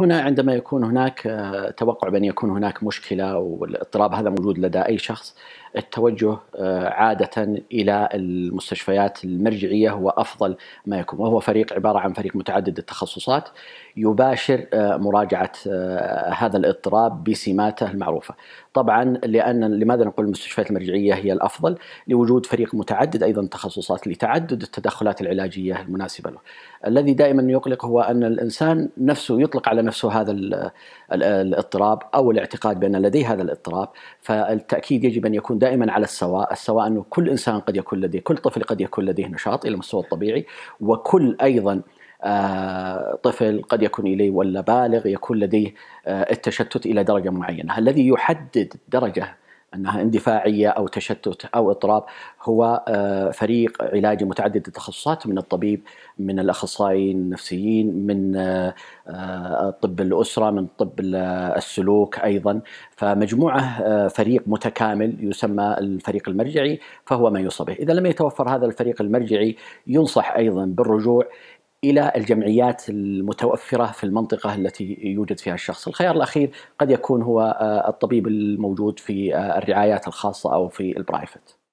هنا عندما يكون هناك آه، توقع بأن يكون هناك مشكلة والاضطراب هذا موجود لدى أي شخص التوجه آه، عادة إلى المستشفيات المرجعية هو أفضل ما يكون وهو فريق عبارة عن فريق متعدد التخصصات يباشر آه، مراجعة هذا الاضطراب بسماته المعروفة طبعا لان لماذا نقول المستشفيات المرجعيه هي الافضل؟ لوجود فريق متعدد ايضا تخصصات لتعدد التدخلات العلاجيه المناسبه له. الذي دائما يقلق هو ان الانسان نفسه يطلق على نفسه هذا الاضطراب او الاعتقاد بان لديه هذا الاضطراب، فالتاكيد يجب ان يكون دائما على السواء، السواء انه كل انسان قد يكون لديه، كل طفل قد يكون لديه نشاط الى المستوى الطبيعي، وكل ايضا آه، طفل قد يكون إليه ولا بالغ يكون لديه آه، التشتت إلى درجة معينة الذي يحدد درجة انها اندفاعيه او تشتت او اضطراب هو آه، فريق علاجي متعدد التخصصات من الطبيب من الاخصائيين النفسيين من طب الاسره من طب السلوك ايضا فمجموعه فريق متكامل يسمى الفريق المرجعي فهو ما يوصى به، اذا لم يتوفر هذا الفريق المرجعي ينصح ايضا بالرجوع الى الجمعيات المتوفره في المنطقه التي يوجد فيها الشخص. الخيار الاخير قد يكون هو آه، الطبيب الموجود في آه، الرعايات الخاصه او في البرايفت.